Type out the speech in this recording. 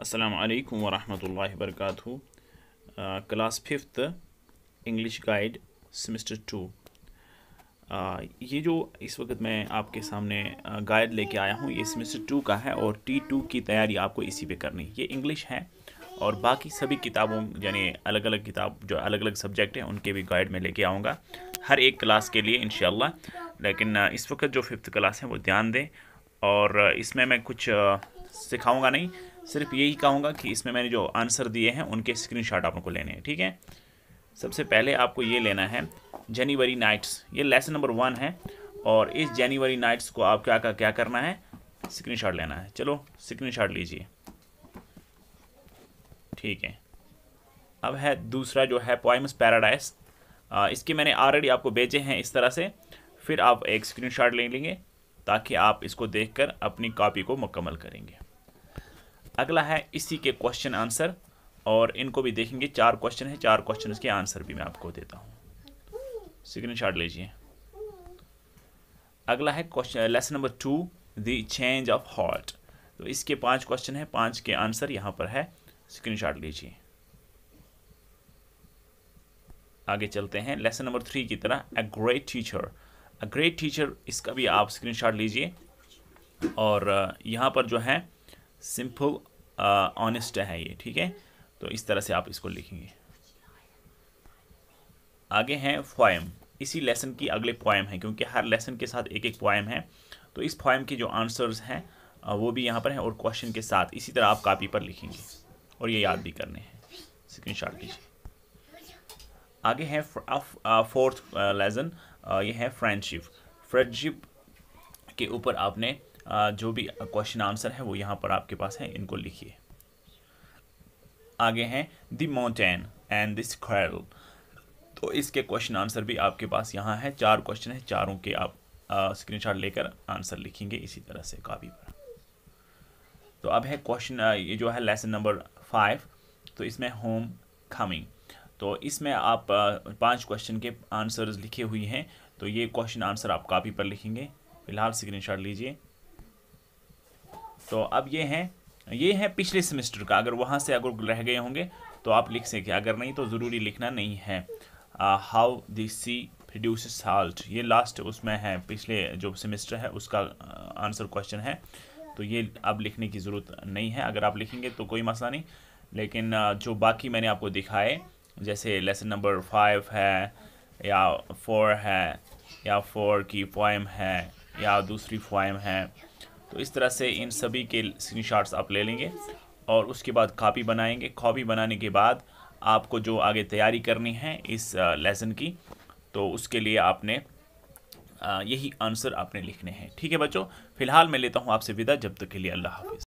असलकम वरहमल वर्क class fifth English guide semester two ये जो इस वक्त मैं आपके सामने गाइड uh, लेके आया हूँ ये सेमेस्टर टू का है और टी टू की तैयारी आपको इसी पे करनी है ये इंग्लिश है और बाकी सभी किताबों यानी अलग अलग किताब जो अलग अलग सब्जेक्ट हैं उनके भी गाइड में लेके आऊँगा हर एक क्लास के लिए इन लेकिन uh, इस वक्त जो फिफ्थ क्लास है वो ध्यान दें और uh, इसमें मैं कुछ सिखाऊँगा नहीं सिर्फ यही कहूँगा कि इसमें मैंने जो आंसर दिए हैं उनके स्क्रीन आप को लेने हैं ठीक है सबसे पहले आपको ये लेना है जनवरी नाइट्स ये लेसन नंबर वन है और इस जनवरी नाइट्स को आप क्या क्या करना है स्क्रीनशॉट लेना है चलो स्क्रीनशॉट लीजिए ठीक है अब है दूसरा जो है पॉइम्स पैराडाइस इसके मैंने ऑलरेडी आपको भेजे हैं इस तरह से फिर आप एक स्क्रीनशॉट ले लेंगे ताकि आप इसको देखकर अपनी कॉपी को मुकम्मल करेंगे अगला है इसी के क्वेश्चन आंसर और इनको भी देखेंगे चार क्वेश्चन है चार क्वेश्चन के आंसर भी मैं आपको देता हूँ शॉट लीजिए अगला है question lesson number two the change of hot तो इसके पांच क्वेश्चन है पांच के आंसर यहाँ पर है स्क्रीनशॉट लीजिए आगे चलते हैं लेसन नंबर थ्री की तरह a great teacher a great teacher इसका भी आप स्क्रीनशॉट लीजिए और यहाँ पर जो है सिंपल ऑनेस्ट uh, है ये ठीक है तो इस तरह से आप इसको लिखेंगे आगे हैं फॉयम इसी लेसन की अगले पॉइम है क्योंकि हर लेसन के साथ एक एक पॉइम है तो इस पोएम के जो आंसर्स हैं uh, वो भी यहाँ पर हैं और क्वेश्चन के साथ इसी तरह आप कापी पर लिखेंगे और ये याद भी करने हैं स्क्रीन शॉट लीजिए आगे हैं फोर्थ लेसन ये है फ्रेंडशिप फ्रेंडशिप के ऊपर आपने जो भी क्वेश्चन आंसर है वो यहाँ पर आपके पास है इनको लिखिए आगे हैं the mountain and this squirrel तो इसके क्वेश्चन आंसर भी आपके पास यहाँ है चार क्वेश्चन है चारों के आप स्क्रीनशॉट लेकर आंसर लिखेंगे इसी तरह से कापी पर तो अब है क्वेश्चन ये जो है लेसन नंबर फाइव तो इसमें होम कमिंग तो इसमें आप पांच क्वेश्चन के आंसर्स लिखे हुए हैं तो ये क्वेश्चन आंसर आप कापी पर लिखेंगे फिलहाल स्क्रीनशॉट लीजिए तो अब ये हैं ये हैं पिछले सेमेस्टर का अगर वहाँ से अगर रह गए होंगे तो आप लिख सके अगर नहीं तो ज़रूरी लिखना नहीं है how the sea produce salt ये लास्ट उसमें है पिछले जो सेमेस्टर है उसका आंसर क्वेश्चन है तो ये अब लिखने की ज़रूरत नहीं है अगर आप लिखेंगे तो कोई मसला नहीं लेकिन जो बाकी मैंने आपको दिखाए जैसे लेसन नंबर फाइव है या फोर है या फोर की पोइम है या दूसरी पोइम है तो इस तरह से इन सभी के स्क्रीन आप ले लेंगे और उसके बाद कापी बनाएंगे कॉपी बनाने के बाद आपको जो आगे तैयारी करनी है इस लेसन की तो उसके लिए आपने यही आंसर आपने लिखने हैं ठीक है बच्चों फ़िलहाल मैं लेता हूँ आपसे विदा जब तक के लिए अल्लाह हाफिज़